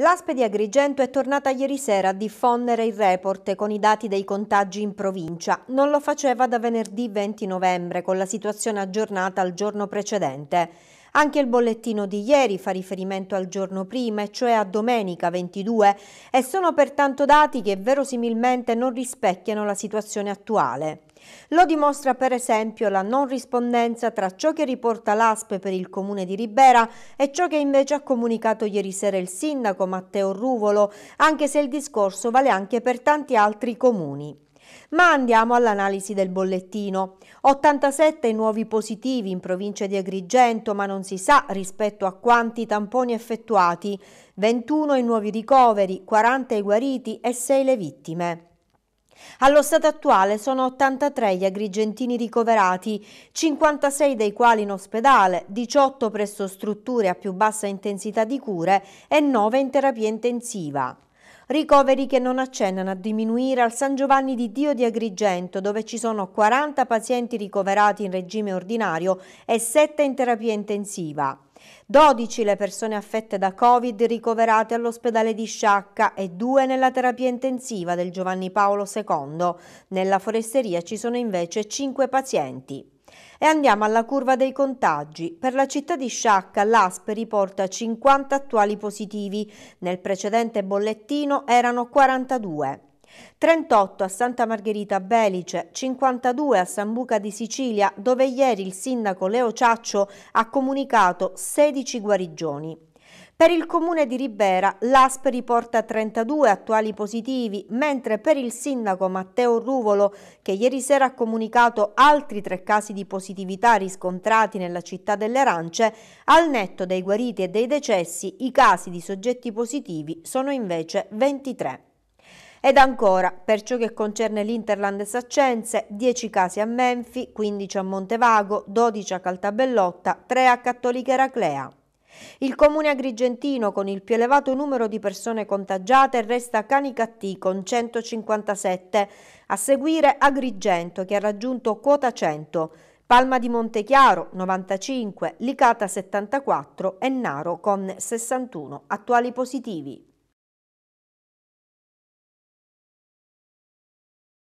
L'ASPE di Agrigento è tornata ieri sera a diffondere il report con i dati dei contagi in provincia. Non lo faceva da venerdì 20 novembre, con la situazione aggiornata al giorno precedente. Anche il bollettino di ieri fa riferimento al giorno prima, cioè a domenica 22, e sono pertanto dati che verosimilmente non rispecchiano la situazione attuale. Lo dimostra per esempio la non rispondenza tra ciò che riporta l'ASPE per il comune di Ribera e ciò che invece ha comunicato ieri sera il sindaco Matteo Ruvolo, anche se il discorso vale anche per tanti altri comuni. Ma andiamo all'analisi del bollettino. 87 nuovi positivi in provincia di Agrigento, ma non si sa rispetto a quanti tamponi effettuati, 21 i nuovi ricoveri, 40 i guariti e 6 le vittime. Allo stato attuale sono 83 gli agrigentini ricoverati, 56 dei quali in ospedale, 18 presso strutture a più bassa intensità di cure e 9 in terapia intensiva. Ricoveri che non accennano a diminuire al San Giovanni di Dio di Agrigento, dove ci sono 40 pazienti ricoverati in regime ordinario e 7 in terapia intensiva. 12 le persone affette da Covid ricoverate all'ospedale di Sciacca e 2 nella terapia intensiva del Giovanni Paolo II. Nella foresteria ci sono invece 5 pazienti. E andiamo alla curva dei contagi. Per la città di Sciacca l'ASPE riporta 50 attuali positivi, nel precedente bollettino erano 42. 38 a Santa Margherita Belice, 52 a San Buca di Sicilia, dove ieri il sindaco Leo Ciaccio ha comunicato 16 guarigioni. Per il comune di Ribera l'ASP riporta 32 attuali positivi, mentre per il sindaco Matteo Ruvolo, che ieri sera ha comunicato altri tre casi di positività riscontrati nella città delle Arance, al netto dei guariti e dei decessi i casi di soggetti positivi sono invece 23. Ed ancora, per ciò che concerne l'Interland Saccense, 10 casi a Menfi, 15 a Montevago, 12 a Caltabellotta, 3 a Cattolica Eraclea. Il comune agrigentino con il più elevato numero di persone contagiate resta Canicattì con 157, a seguire Agrigento che ha raggiunto quota 100, Palma di Montechiaro 95, Licata 74 e Naro con 61 attuali positivi.